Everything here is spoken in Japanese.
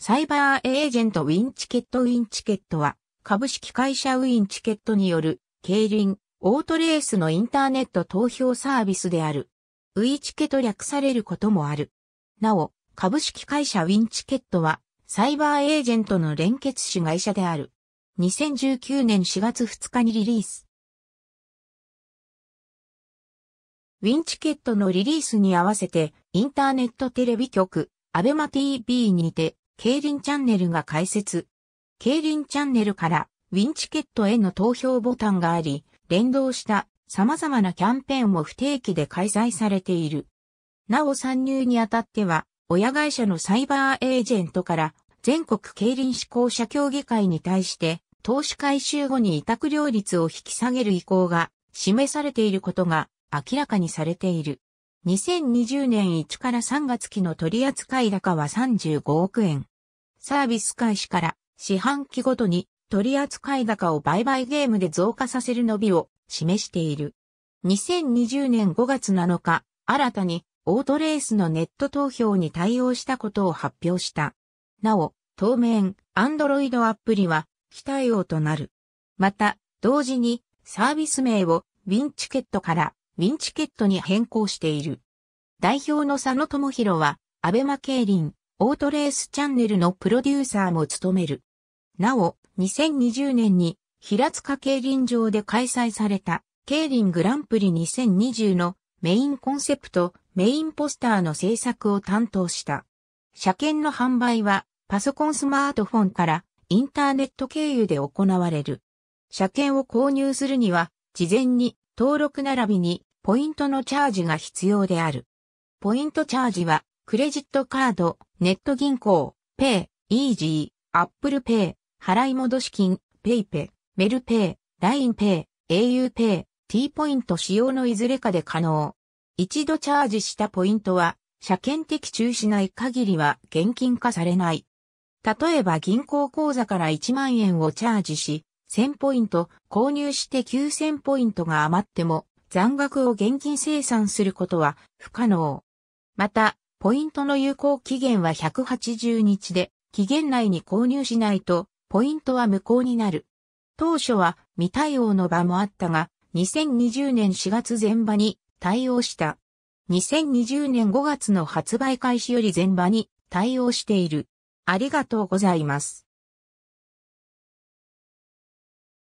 サイバーエージェントウィンチケットウィンチケットは、株式会社ウィンチケットによる、競輪、オートレースのインターネット投票サービスである。ウィチケと略されることもある。なお、株式会社ウィンチケットは、サイバーエージェントの連結子会社である。2019年4月2日にリリース。ウィンチケットのリリースに合わせて、インターネットテレビ局、アベマ TV にて、競輪チャンネルが開設。競輪チャンネルからウィンチケットへの投票ボタンがあり、連動した様々なキャンペーンも不定期で開催されている。なお参入にあたっては、親会社のサイバーエージェントから全国競輪志向者協議会に対して投資回収後に委託料率を引き下げる意向が示されていることが明らかにされている。2020年1から3月期の取扱高は35億円。サービス開始から四半期ごとに取扱高を売買ゲームで増加させる伸びを示している。2020年5月7日、新たにオートレースのネット投票に対応したことを発表した。なお、当面、アンドロイドアプリは期待応となる。また、同時にサービス名をウィンチケットからウィンチケットに変更している。代表の佐野智弘は、アベマ競輪、オートレースチャンネルのプロデューサーも務める。なお、2020年に、平塚競輪場で開催された、競輪グランプリ2020のメインコンセプト、メインポスターの制作を担当した。車検の販売は、パソコンスマートフォンから、インターネット経由で行われる。車検を購入するには、事前に登録並びにポイントのチャージが必要である。ポイントチャージは、クレジットカード、ネット銀行、ペイ、イージー、アップルペイ、払い戻し金、ペイペイ、メルペイ、ラインペイ、au ペイ、t ポイント使用のいずれかで可能。一度チャージしたポイントは、車検的中しない限りは現金化されない。例えば銀行口座から1万円をチャージし、1000ポイント購入して9000ポイントが余っても残額を現金生産することは不可能。また、ポイントの有効期限は180日で、期限内に購入しないと、ポイントは無効になる。当初は未対応の場もあったが、2020年4月前場に対応した。2020年5月の発売開始より前場に対応している。ありがとうございます。